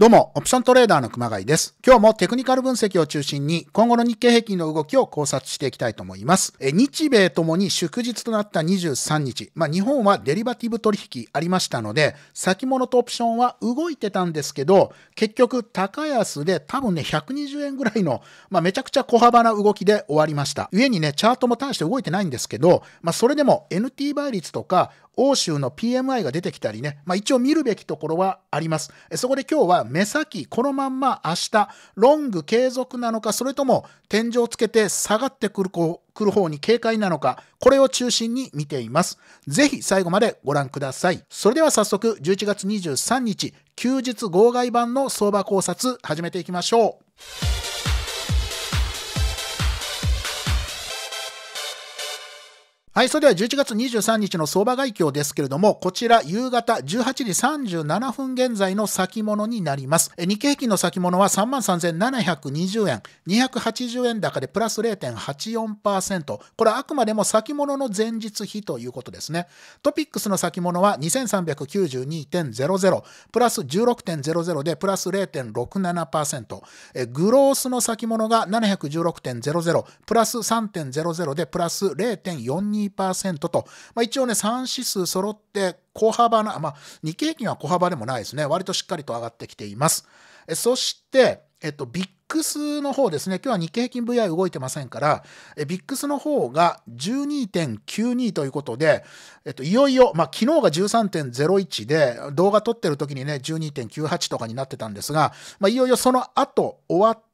どうも、オプショントレーダーの熊谷です。今日もテクニカル分析を中心に、今後の日経平均の動きを考察していきたいと思います。え日米ともに祝日となった23日、まあ、日本はデリバティブ取引ありましたので、先物とオプションは動いてたんですけど、結局、高安で多分ね、120円ぐらいの、まあ、めちゃくちゃ小幅な動きで終わりました。上にね、チャートも大して動いてないんですけど、まあ、それでも NT 倍率とか、欧州の PMI が出てきたりね、まあ、一応見るべきところはあります。そこで今日は目先、このまんま明日、ロング継続なのか、それとも天井をつけて下がってくるる方に警戒なのか、これを中心に見ています。ぜひ最後までご覧ください。それでは早速、11月23日、休日号外版の相場考察、始めていきましょう。はい、それでは11月23日の相場概況ですけれども、こちら夕方18時37分現在の先物になります。日経平均の先物は33,720円、280円高でプラス0.84%。これはあくまでも先物の前日比ということですね。トピックスの先物は2392.00、プラス16.00でプラス0.67%。グロースの先物が716.00、プラス3.00でプラス0.42%。2.2%と、まあ、一応ね、3指数揃って小幅な、まあ、日経平均は小幅でもないですね。割としっかりと上がってきています。えそして、えっと、ビックスの方ですね、今日は日経平均 VI 動いてませんから、えビックスの方が12.92ということで、えっと、いよいよ、まあ、昨日が13.01で、動画撮ってる時にね、12.98とかになってたんですが、まあ、いよいよその後終わって、、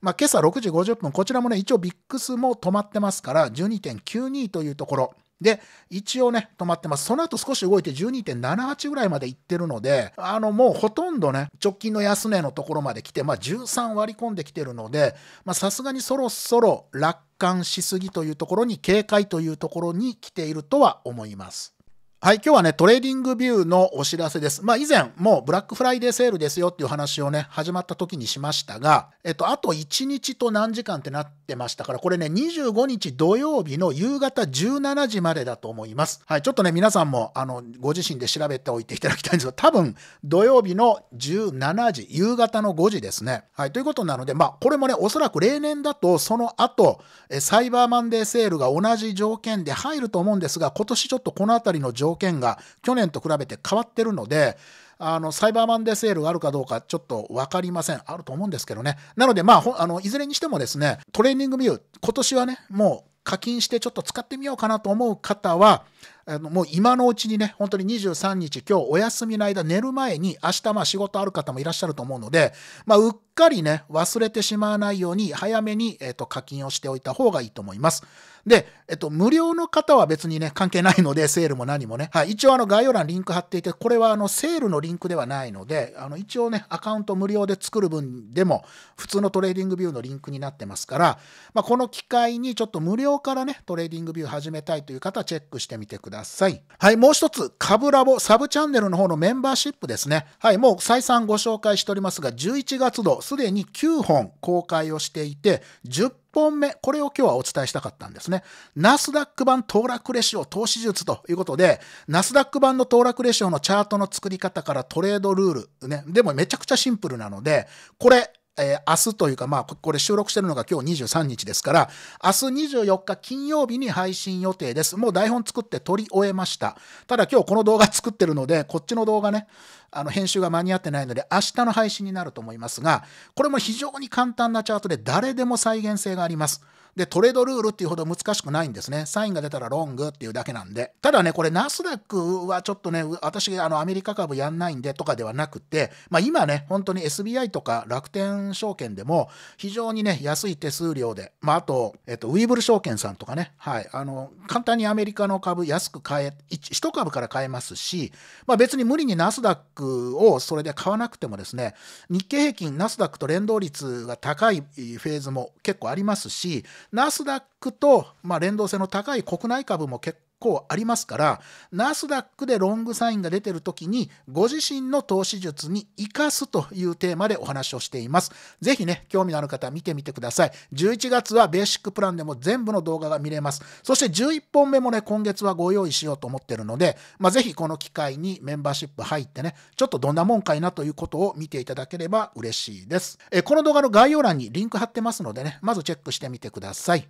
まあ、今朝6時50分、こちらもね、一応ビックスも止まってますから、12.92というところ。で、一応ね、止まってます。その後少し動いて12.78ぐらいまで行ってるので、あの、もうほとんどね、直近の安値のところまで来て、まあ、13割り込んできてるので、まあ、さすがにそろそろ楽観しすぎというところに、警戒というところに来ているとは思います。はい、今日はね、トレーディングビューのお知らせです。まあ、以前、もうブラックフライデーセールですよっていう話をね、始まった時にしましたが、えっと、あと1日と何時間ってなってましたから、これね、25日土曜日の夕方17時までだと思います。はい、ちょっとね、皆さんも、あの、ご自身で調べておいていただきたいんですが、多分、土曜日の17時、夕方の5時ですね。はい、ということなので、まあ、これもね、おそらく例年だと、その後、サイバーマンデーセールが同じ条件で入ると思うんですが、今年ちょっとこのあたりの条件条件が去年と比べて変わってるので、あの、サイバーマンデーセールがあるかどうかちょっとわかりません。あると思うんですけどね。なので、まあ、あの、いずれにしてもですね、トレーニングビュー、今年はね、もう課金してちょっと使ってみようかなと思う方は、あのもう今のうちにね、本当に23日、今日お休みの間、寝る前に、明日まあ仕事ある方もいらっしゃると思うので、まあ、うっかりね、忘れてしまわないように、早めに、えっ、と、課金をしておいた方がいいと思います。で、えっと、無料の方は別にね、関係ないので、セールも何もね。はい。一応、あの、概要欄リンク貼っていて、これは、あの、セールのリンクではないので、あの、一応ね、アカウント無料で作る分でも、普通のトレーディングビューのリンクになってますから、まあ、この機会に、ちょっと無料からね、トレーディングビュー始めたいという方、チェックしてみてください。はい。もう一つ、カブラボ、サブチャンネルの方のメンバーシップですね。はい。もう、再三ご紹介しておりますが、11月度、すでに9本公開をしていて、10本目、これを今日はお伝えしたかったんですね。ナスダック版騰落レシオ投資術ということで、ナスダック版の騰落レシオのチャートの作り方からトレードルール、ね、でもめちゃくちゃシンプルなので、これ、えー、明日というか、まあ、これ収録してるのが今日23日ですから、明日24日金曜日に配信予定です。もう台本作って撮り終えました。ただ今日この動画作ってるので、こっちの動画ね、あの、編集が間に合ってないので、明日の配信になると思いますが、これも非常に簡単なチャートで誰でも再現性があります。で、トレードルールっていうほど難しくないんですね。サインが出たらロングっていうだけなんで。ただね、これナスダックはちょっとね、私、あの、アメリカ株やんないんでとかではなくて、まあ今ね、本当に SBI とか楽天証券でも非常にね、安い手数料で、まああと、えっと、ウィーブル証券さんとかね、はい、あの、簡単にアメリカの株安く買え、一株から買えますし、まあ別に無理にナスダックをそれで買わなくてもですね、日経平均ナスダックと連動率が高いフェーズも結構ありますし、ナスダックと、まあ、連動性の高い国内株も結構ありますからナスダックでロングサインが出てる時にご自身の投資術に生かすというテーマでお話をしています是非ね興味のある方見てみてください11月はベーシックプランでも全部の動画が見れますそして11本目もね今月はご用意しようと思ってるので、まあ、是非この機会にメンバーシップ入ってねちょっとどんなもんかいなということを見ていただければ嬉しいですえこの動画の概要欄にリンク貼ってますのでねまずチェックしてみてください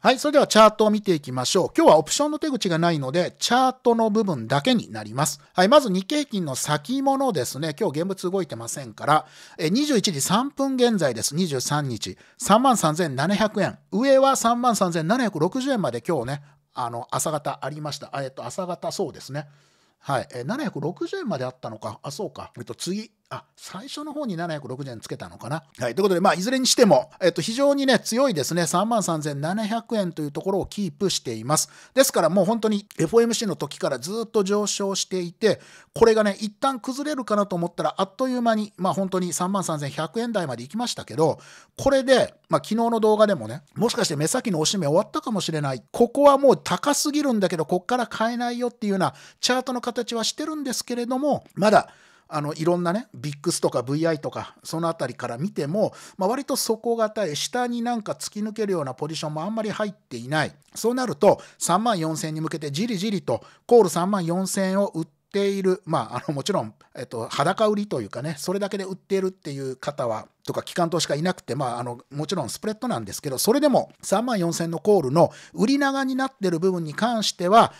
はい、それではチャートを見ていきましょう。今日はオプションの手口がないので、チャートの部分だけになります。はい、まず日経平均の先物ですね。今日現物動いてませんから、21時3分現在です。23日。33,700円。上は33,760円まで今日ね、あの、朝方ありました。えっと、朝方そうですね。はい、760円まであったのか、あ、そうか、えっと、次、あ、最初の方に760円つけたのかな。はい。ということで、まあ、いずれにしても、えっと、非常にね、強いですね、33,700円というところをキープしています。ですから、もう本当に FOMC の時からずっと上昇していて、これがね、一旦崩れるかなと思ったら、あっという間に、まあ、本当に33,100円台まで行きましたけど、これで、まあ、昨日の動画でもね、もしかして目先の押し目終わったかもしれない。ここはもう高すぎるんだけど、こっから買えないよっていうようなチャートの形はしてるんですけれども、まだ、あのいろんなね VIX とか VI とかその辺りから見ても、まあ、割と底堅い下になんか突き抜けるようなポジションもあんまり入っていないそうなると3万4000円に向けてじりじりとコール3万4000円を売ってている、まあ、あのもちろん、えっと、裸売りというかねそれだけで売っているっていう方はとか機関投資家いなくて、まあ、あのもちろんスプレッドなんですけどそれでも3万4000のコールの売り長になってる部分に関しては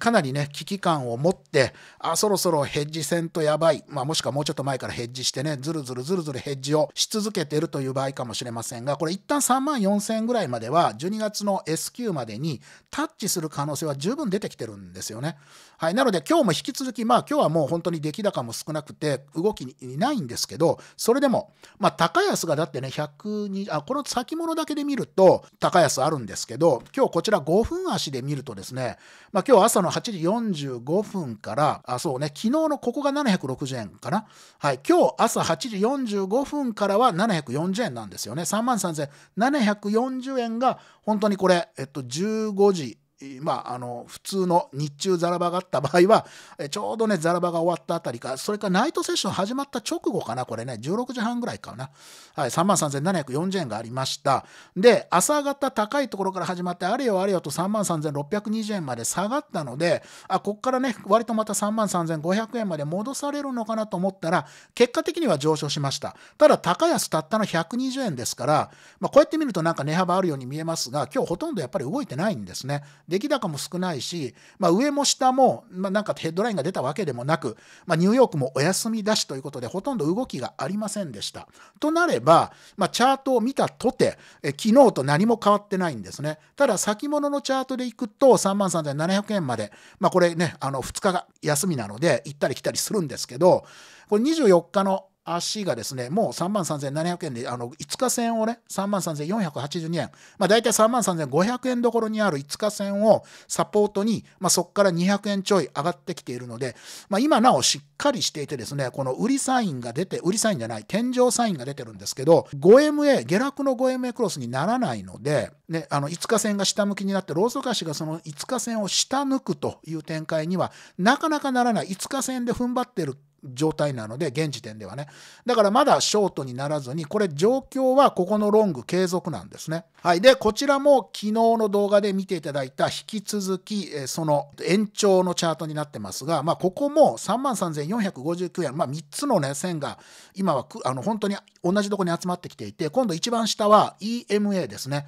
かなりね危機感を持ってあそろそろヘッジ戦とやばい、まあ、もしくはもうちょっと前からヘッジしてねずるずるずるずるヘッジをし続けてるという場合かもしれませんがこれ一旦3万4000ぐらいまでは12月の S q までにタッチする可能性は十分出てきてるんですよね。はい、なので今日も引き続きまあ今日はもう本当に出来高も少なくて動きにないんですけどそれでもまあ高高安がだってね、120、あ、この先物だけで見ると、高安あるんですけど、今日こちら5分足で見るとですね、まあ今日朝の8時45分から、あ、そうね、昨日のここが760円かな。はい、今日朝8時45分からは740円なんですよね。33,740円が本当にこれ、えっと、15時、まあ、あの普通の日中ザラバがあった場合は、ちょうどね、ザラバが終わったあたりか、それからナイトセッション始まった直後かな、これね、16時半ぐらいかな、はい、33,740円がありました。で、朝方高いところから始まって、あれよあれよと33,620円まで下がったので、あ、こからね、割とまた33,500円まで戻されるのかなと思ったら、結果的には上昇しました。ただ、高安たったの120円ですから、まあ、こうやって見るとなんか値幅あるように見えますが、今日ほとんどやっぱり動いてないんですね。出来高も少ないし、まあ、上も下も、まあ、なんかヘッドラインが出たわけでもなく、まあ、ニューヨークもお休みだしということで、ほとんど動きがありませんでした。となれば、まあ、チャートを見たとて、え昨日と何も変わってないんですね。ただ、先物のチャートでいくと、33,700円まで、まあ、これね、あの2日が休みなので、行ったり来たりするんですけど、これ24日の足がですね、もう3万3700円で、あの、5日線をね、3万3482円、まあ大体3万3500円どころにある5日線をサポートに、まあそこから200円ちょい上がってきているので、まあ今なおしっかりしていてですね、この売りサインが出て、売りサインじゃない、天井サインが出てるんですけど、5MA、下落の 5MA クロスにならないので、ね、あの、5日線が下向きになって、ローソク足がその5日線を下抜くという展開には、なかなかならない、5日線で踏ん張ってる状態なので、現時点ではね。だからまだショートにならずに、これ状況はここのロング継続なんですね。はい。で、こちらも昨日の動画で見ていただいた引き続き、その延長のチャートになってますが、まあ、ここも33,459円、まあ、3つのね、線が今はあの本当に同じとこに集まってきていて、今度一番下は EMA ですね。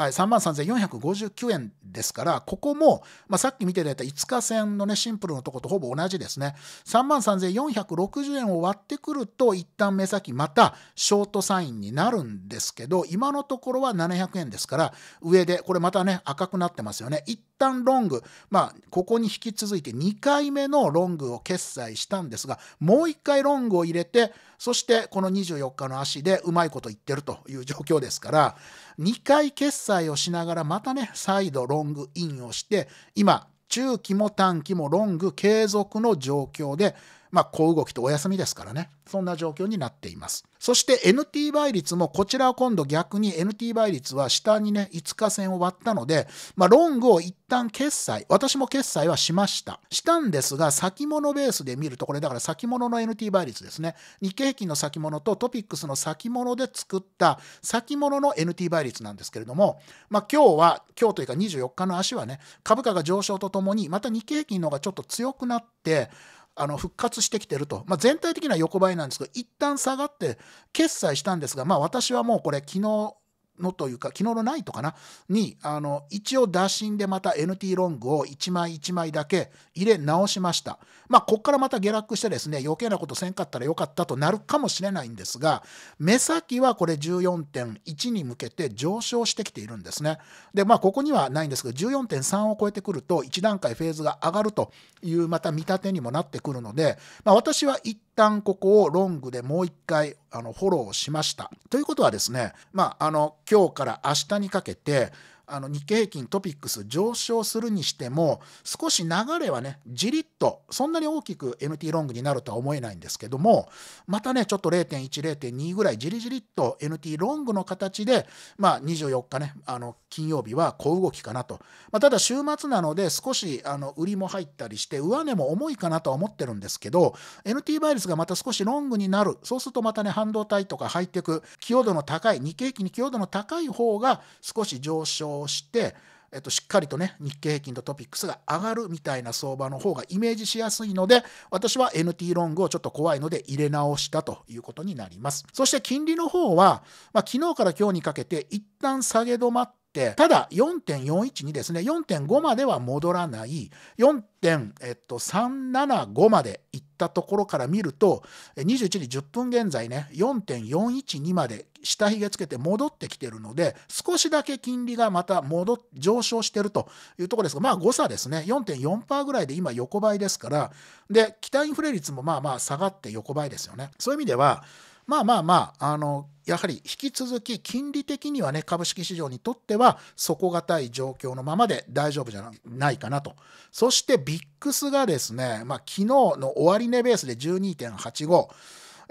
はい、3万3459円ですから、ここも、まあ、さっき見ていただいた5日線のね、シンプルのとことほぼ同じですね。3万3460円を割ってくると、一旦目先またショートサインになるんですけど、今のところは700円ですから、上で、これまたね、赤くなってますよね。旦ロング、まあ、ここに引き続いて2回目のロングを決済したんですが、もう1回ロングを入れて、そしてこの24日の足でうまいこと言ってるという状況ですから、2回決済をしながらまたね、再度ロングインをして、今、中期も短期もロング継続の状況で、まあ、小動きとお休みですからね。そんな状況になっています。そして NT 倍率も、こちらは今度逆に NT 倍率は下にね、5日線を割ったので、まあ、ロングを一旦決済、私も決済はしました。したんですが、先物ベースで見ると、これだから先物の NT 倍率ですね。日経平均の先物とトピックスの先物で作った先物の NT 倍率なんですけれども、まあ、今日は、今日というか24日の足はね、株価が上昇とともに、また日経平均の方がちょっと強くなって、あの復活してきてると、まあ、全体的には横ばいなんですけど一旦下がって決済したんですが、まあ、私はもうこれ昨日のというか昨日のナイトかなにあの一応打診でまた NT ロングを1枚1枚だけ入れ直しましたまあここからまた下落してですね余計なことせんかったらよかったとなるかもしれないんですが目先はこれ14.1に向けて上昇してきているんですねでまあここにはないんですけど14.3を超えてくると1段階フェーズが上がるというまた見立てにもなってくるので、まあ、私は一旦ここをロングでもう一回あのフォローしました。ということはですね、まあ、あの今日から明日にかけてあの日経平均トピックス上昇するにしても少し流れはねじりっとそんなに大きく NT ロングになるとは思えないんですけどもまたねちょっと0.10.2ぐらいじりじりっと NT ロングの形でまあ24日ねあの金曜日は小動きかなと、まあ、ただ週末なので少しあの売りも入ったりして上値も重いかなとは思ってるんですけど NT 倍率がまた少しロングになるそうするとまたね半導体とかハイテク寄与度の高い日経平均に寄与度の高い方が少し上昇してえっと、しっかりとね、日経平均とトピックスが上がるみたいな相場の方がイメージしやすいので、私は NT ロングをちょっと怖いので入れ直したということになります。そして金利の方は、まあ、昨日から今日にかけて一旦下げ止まって、ただ4.412ですね、4.5までは戻らない、4.375までいったところから見ると、21時10分現在ね、4.412まで下髭つけて戻ってきてるので、少しだけ金利がまた戻上昇してるというところですが、まあ誤差ですね、4.4%ぐらいで今横ばいですから、で、期待インフレ率もまあまあ下がって横ばいですよね。そういう意味では、まあまあまあ、あの、やはり引き続き金利的にはね、株式市場にとっては底堅い状況のままで大丈夫じゃないかなと。そしてビックスがですね、まあ昨日の終値ベースで12.85、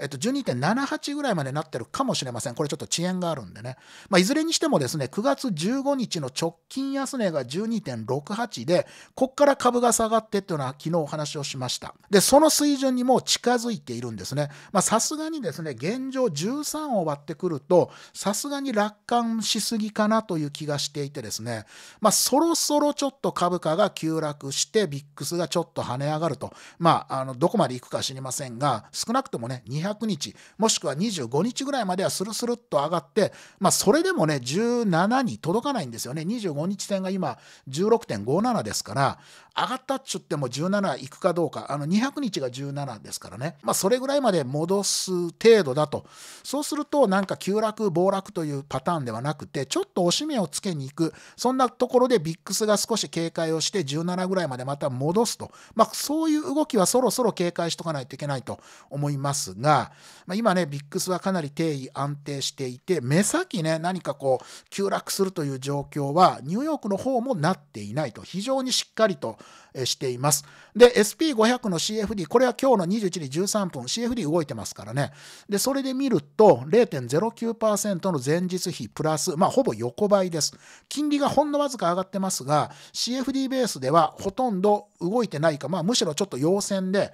えっと、12.78ぐらいまでなってるかもしれません。これちょっと遅延があるんでね。まあ、いずれにしてもですね、9月15日の直近安値が12.68で、こっから株が下がってっていうのは昨日お話をしました。で、その水準にもう近づいているんですね。まさすがにですね、現状13を割ってくると、さすがに楽観しすぎかなという気がしていてですね、まあ、そろそろちょっと株価が急落して、ビックスがちょっと跳ね上がると、まあ、あの、どこまで行くか知りませんが、少なくともね、200 200日もしくは25日ぐらいまではスルスルっと上がって、まあ、それでもね17に届かないんですよね25日線が今16.57ですから上がったっちゅっても17いくかどうかあの200日が17ですからね、まあ、それぐらいまで戻す程度だとそうするとなんか急落暴落というパターンではなくてちょっと押し目をつけに行くそんなところでビックスが少し警戒をして17ぐらいまでまた戻すと、まあ、そういう動きはそろそろ警戒しとかないといけないと思いますがまあ、今ね、ビックスはかなり定位安定していて、目先ね、何かこう、急落するという状況は、ニューヨークの方もなっていないと、非常にしっかりとしています。で、SP500 の CFD、これは今日の21時13分、CFD 動いてますからね。で、それで見ると、0.09%の前日比プラス、まあ、ほぼ横ばいです。金利がほんのわずか上がってますが、CFD ベースではほとんど動いてないか、まあ、むしろちょっと陽線で、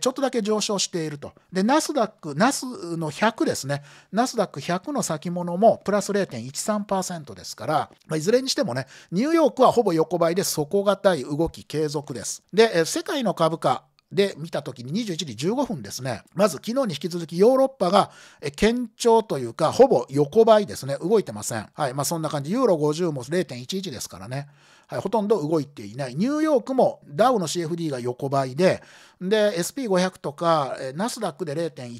ちょっとだけ上昇していると。で、ナスダック、ナスの100ですね。ナスダック100の先物もプラス0.13%ですから、まいずれにしてもね、ニューヨークはほぼ横ばいで底堅い動き継続です。で、世界の株価、で見たときに21時15分ですね、まず昨日に引き続きヨーロッパが堅調というか、ほぼ横ばいですね、動いてません。はい、まあそんな感じ、ユーロ50も0.11ですからね。はい、ほとんど動いていない。ニューヨークもダウの CFD が横ばいで、で、SP500 とか、ナスダックで0.1%、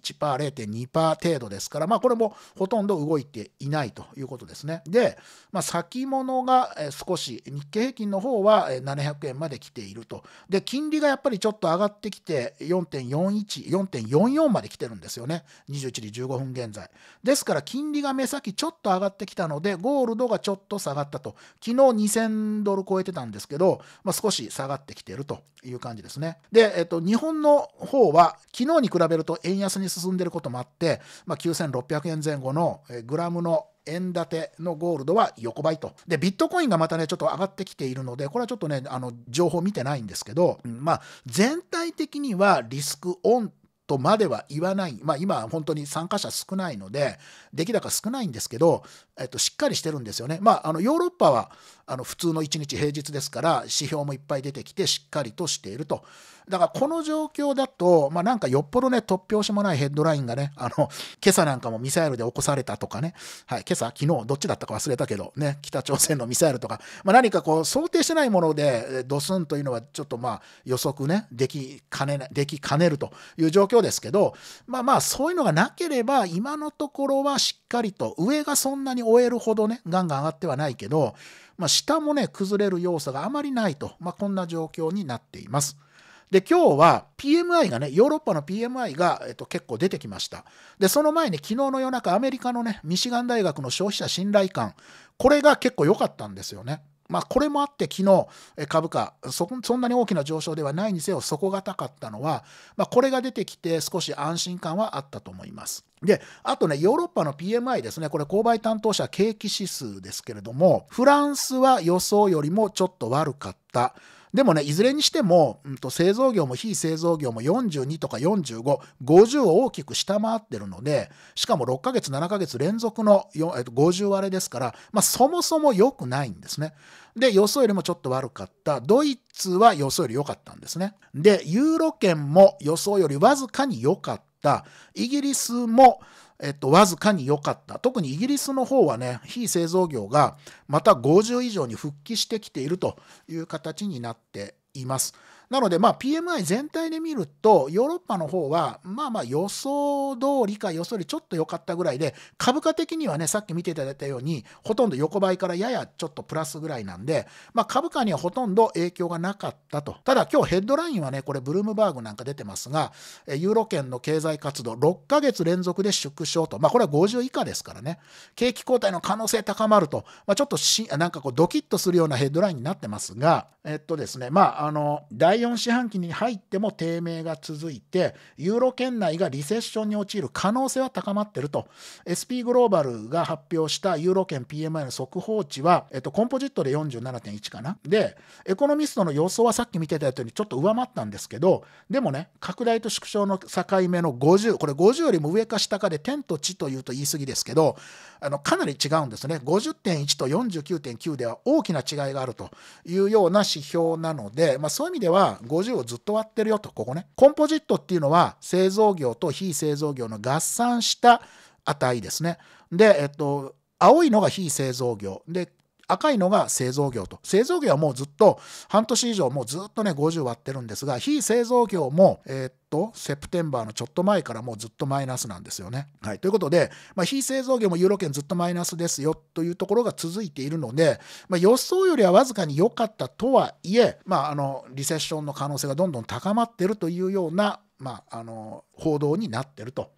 0.2%程度ですから、まあ、これもほとんど動いていないということですね。で、まあ、先物が少し、日経平均の方は700円まで来ていると。で、金利がやっぱりちょっと上がってきて、4.41、4.44まで来てるんですよね。21時15分現在。ですから、金利が目先ちょっと上がってきたので、ゴールドがちょっと下がったと。昨日2000ドルル超えてたんですけど、まあ、少し下がってきてるという感じですね。で、えっと、日本の方は、昨日に比べると円安に進んでいることもあって、まあ、9600円前後のグラムの円建てのゴールドは横ばいと。で、ビットコインがまたね、ちょっと上がってきているので、これはちょっとね、あの、情報見てないんですけど、うん、まあ、全体的にはリスクオンとまでは言わない。まあ、今、本当に参加者少ないので、出来高少ないんですけど、えっと、しっかりしてるんですよね。まあ、あの、ヨーロッパは、あの普通の1日平日ですから指標もいっぱい出てきてしっかりとしているとだからこの状況だと、まあ、なんかよっぽどね突拍子もないヘッドラインがねあの今朝なんかもミサイルで起こされたとかね、はい、今朝昨日どっちだったか忘れたけどね北朝鮮のミサイルとか、まあ、何かこう想定してないものでドスンというのはちょっとまあ予測ねできかねできかねるという状況ですけどまあまあそういうのがなければ今のところはしっかりと上がそんなに終えるほどねガンガン上がってはないけどまあ、下もね、崩れる要素があまりないと、まあ、こんな状況になっています。で、今日は PMI がね、ヨーロッパの PMI が、えっと、結構出てきました。で、その前に昨日の夜中、アメリカのね、ミシガン大学の消費者信頼感、これが結構良かったんですよね。まあ、これもあって昨日株価そんなに大きな上昇ではないにせよ底堅かったのは、まあ、これが出てきて少し安心感はあったと思います。で、あとね、ヨーロッパの PMI ですね、これ購買担当者景気指数ですけれども、フランスは予想よりもちょっと悪かった。でもね、いずれにしても、うん、と製造業も非製造業も42とか45、50を大きく下回ってるので、しかも6ヶ月、7ヶ月連続の、えっと、50割れですから、まあ、そもそも良くないんですね。で、予想よりもちょっと悪かった。ドイツは予想より良かったんですね。で、ユーロ圏も予想よりわずかに良かった。イギリスもえっと、わずかに良かった。特にイギリスの方はね、非製造業がまた50以上に復帰してきているという形になっています。なので、まあ、PMI 全体で見ると、ヨーロッパの方は、まあまあ予想通りか予想よりちょっと良かったぐらいで、株価的にはね、さっき見ていただいたように、ほとんど横ばいからややちょっとプラスぐらいなんで、まあ、株価にはほとんど影響がなかったと。ただ、今日ヘッドラインはね、これ、ブルームバーグなんか出てますが、ユーロ圏の経済活動6ヶ月連続で縮小と。まあ、これは50以下ですからね。景気後退の可能性高まると。まあ、ちょっとし、なんかこう、ドキッとするようなヘッドラインになってますが、えっとですね、まあ、あの、4四半期に入っても低迷が続いて、ユーロ圏内がリセッションに陥る可能性は高まっていると、SP グローバルが発表したユーロ圏 PMI の速報値は、えっと、コンポジットで47.1かな。で、エコノミストの予想はさっき見てたやつにちょっと上回ったんですけど、でもね、拡大と縮小の境目の50、これ50よりも上か下かで天と地というと言い過ぎですけど、あのかなり違うんですね。50.1と49.9では大きな違いがあるというような指標なので、まあ、そういう意味では、は50をずっと割ってるよと、ここね。コンポジットっていうのは製造業と非製造業の合算した値ですね。で、えっと、青いのが非製造業。で、赤いのが製造業と。製造業はもうずっと半年以上もうずっとね50割ってるんですが、非製造業も、えー、っと、セプテンバーのちょっと前からもうずっとマイナスなんですよね。はい。ということで、まあ、非製造業もユーロ圏ずっとマイナスですよというところが続いているので、まあ、予想よりはわずかに良かったとはいえ、まあ、あの、リセッションの可能性がどんどん高まってるというような、まあ、あの、報道になってると。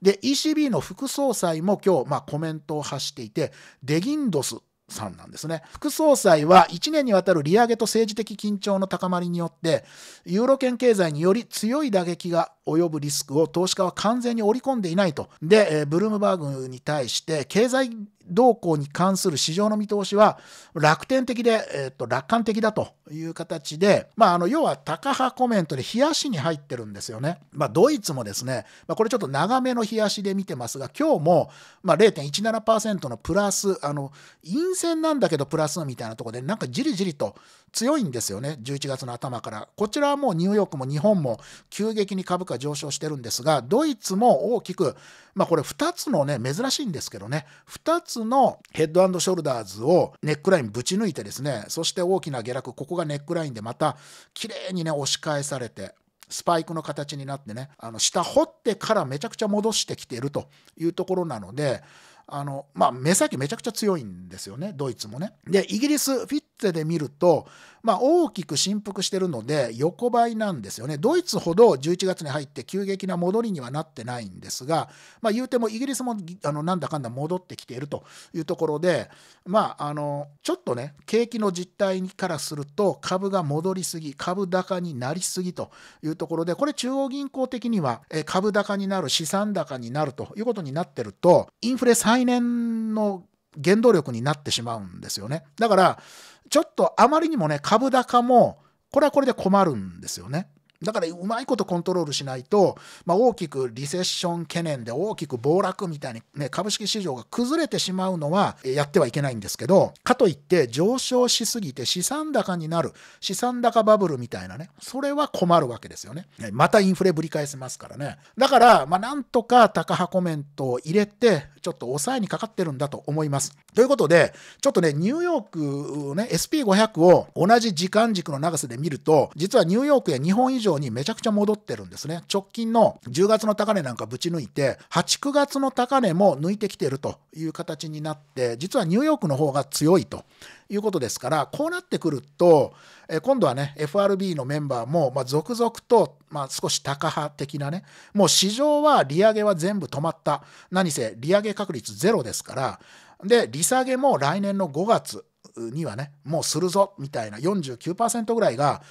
で、ECB の副総裁も今日、まあ、コメントを発していて、デギンドスさんなんですね。副総裁は1年にわたる利上げと政治的緊張の高まりによって、ユーロ圏経済により強い打撃が及ぶリスクを投資家は完全に織り込んでいないと。で、ブルームバーグに対して、経済動向に関する市場の見通しは楽天的で、えー、と楽観的だという形で、まあ、あの要は高派コメントで冷やしに入ってるんですよね。まあ、ドイツもですね、まあ、これちょっと長めの冷やしで見てますが、今日も、まあ、0.17%のプラス、あの陰線なんだけどプラスみたいなところで、なんかじりじりと強いんですよね、11月の頭から。こちらはもうニューヨークも日本も急激に株価上昇してるんですが、ドイツも大きく、まあこれ2つのね、珍しいんですけどね、2つのヘッドショルダーズをネックラインぶち抜いてですね、そして大きな下落、ここがネックラインでまた綺麗にね、押し返されて、スパイクの形になってね、あの下掘ってからめちゃくちゃ戻してきているというところなので、あのまあ、目先めちゃくちゃ強いんですよね、ドイツもね。で、イギリス、フィッで見ると、まあ、大きく振幅してるので横ばいなんですよね。ドイツほど11月に入って急激な戻りにはなってないんですが、まあ、言うてもイギリスもあのなんだかんだ戻ってきているというところで、まあ、あのちょっとね景気の実態からすると株が戻りすぎ株高になりすぎというところでこれ中央銀行的には株高になる資産高になるということになってるとインフレ再燃の原動力になってしまうんですよね。だから、ちょっとあまりにもね、株高も、これはこれで困るんですよね。だからうまいことコントロールしないと、まあ、大きくリセッション懸念で大きく暴落みたいに、ね、株式市場が崩れてしまうのはやってはいけないんですけど、かといって上昇しすぎて資産高になる、資産高バブルみたいなね、それは困るわけですよね。またインフレぶり返せますからね。だから、まあ、なんとか高波コメントを入れて、ちょっと抑えにかかってるんだと思います。ということで、ちょっとね、ニューヨークね、SP500 を同じ時間軸の長さで見ると、実はニューヨークや日本以上にめちゃくちゃ戻ってるんですね。直近の10月の高値なんかぶち抜いて、8、9月の高値も抜いてきてるという形になって実はニューヨークの方が強いということですからこうなってくると、え今度はね FRB のメンバーも、ま続々と、ま少し高派的なねもう市場は利上げは全部止まった何せ利上げ確率ゼロですからで利下げも来年の5月にはねもうするぞみたいな49%ぐらいが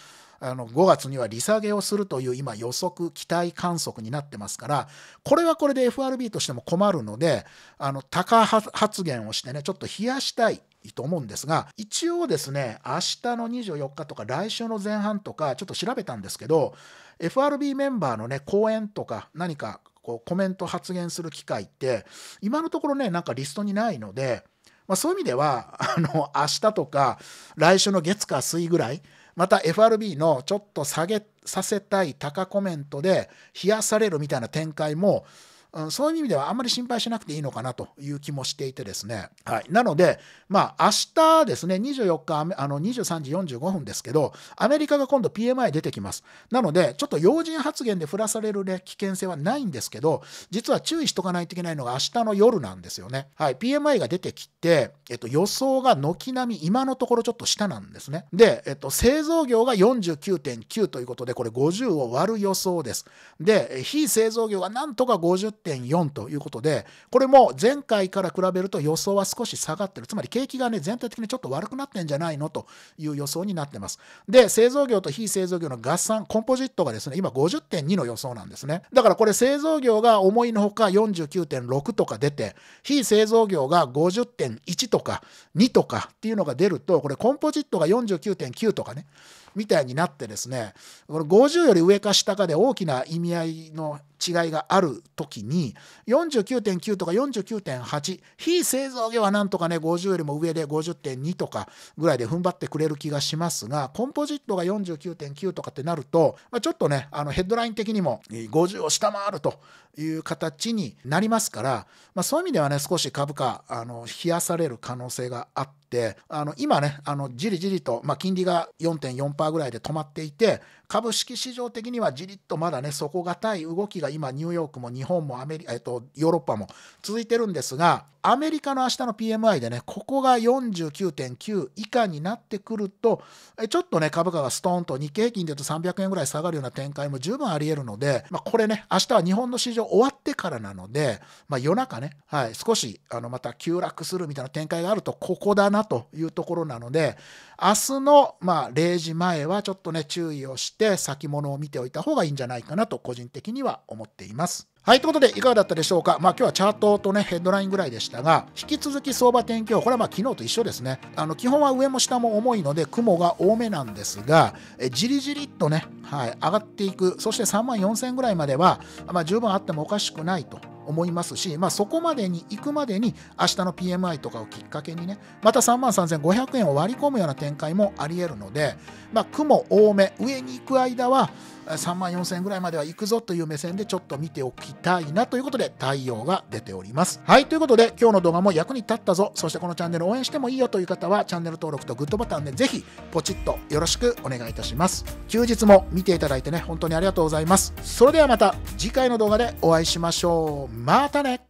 あの5月には利下げをするという今予測期待観測になってますからこれはこれで FRB としても困るのであの高発言をしてねちょっと冷やしたいと思うんですが一応ですね明日の24日とか来週の前半とかちょっと調べたんですけど FRB メンバーのね講演とか何かこうコメント発言する機会って今のところねなんかリストにないので、まあ、そういう意味ではあの明日とか来週の月か水ぐらいまた FRB のちょっと下げさせたい高コメントで冷やされるみたいな展開もん、そういう意味ではあんまり心配しなくていいのかなという気もしていてですね、はい、なので、まあ、明日ですね24日あの23時45分ですけどアメリカが今度 PMI 出てきますなのでちょっと要人発言で降らされる、ね、危険性はないんですけど実は注意しとかないといけないのが明日の夜なんですよね、はい、PMI が出てきて、えっと、予想が軒並み今のところちょっと下なんですねで、えっと、製造業が49.9ということでこれ50を割る予想ですで非製造業がなんとか50 1 4ということで、これも前回から比べると予想は少し下がってる。つまり景気がね、全体的にちょっと悪くなってんじゃないのという予想になってます。で、製造業と非製造業の合算、コンポジットがですね、今50.2の予想なんですね。だからこれ製造業が思いのほか49.6とか出て、非製造業が50.1とか2とかっていうのが出ると、これコンポジットが49.9とかね、みたいになってですねこれ50より上か下かで大きな意味合いの違いがある時に49.9とか49.8非製造業はなんとかね50よりも上で50.2とかぐらいで踏ん張ってくれる気がしますがコンポジットが49.9とかってなると、まあ、ちょっとねあのヘッドライン的にも50を下回るという形になりますから、まあ、そういう意味ではね少し株価あの冷やされる可能性があってってあの今ねあのじりじりと、まあ、金利が4.4%ぐらいで止まっていて株式市場的にはじりっとまだね底堅い動きが今ニューヨークも日本もアメリえっと、ヨーロッパも続いてるんですがアメリカの明日の PMI でねここが49.9以下になってくるとちょっとね株価がストーンと日経平均で言うと300円ぐらい下がるような展開も十分ありえるので、まあ、これね明日は日本の市場終わってからなので、まあ、夜中ね、はい、少しあのまた急落するみたいな展開があるとここだなというところなので、明日の、まあ、0時前はちょっとね、注意をして、先物を見ておいた方がいいんじゃないかなと、個人的には思っています。はい、ということで、いかがだったでしょうか。まあ、今日はチャートとね、ヘッドラインぐらいでしたが、引き続き相場天気予報、これはまあ、昨日と一緒ですね。あの、基本は上も下も重いので、雲が多めなんですが、えじりじりっとね、はい、上がっていく。そして3万4000円ぐらいまでは、まあ、十分あってもおかしくないと。思いますし、まあ、そこまでに行くまでに明日の PMI とかをきっかけにねまた3万3500円を割り込むような展開もありえるので、まあ、雲多め上に行く間は3万4000円ぐらいまではいくぞという目線でちょっと見ておきたいなということで対応が出ております。はい、ということで今日の動画も役に立ったぞ、そしてこのチャンネル応援してもいいよという方はチャンネル登録とグッドボタンでぜひポチッとよろしくお願いいたします。休日も見ていただいてね、本当にありがとうございます。それではまた次回の動画でお会いしましょう。またね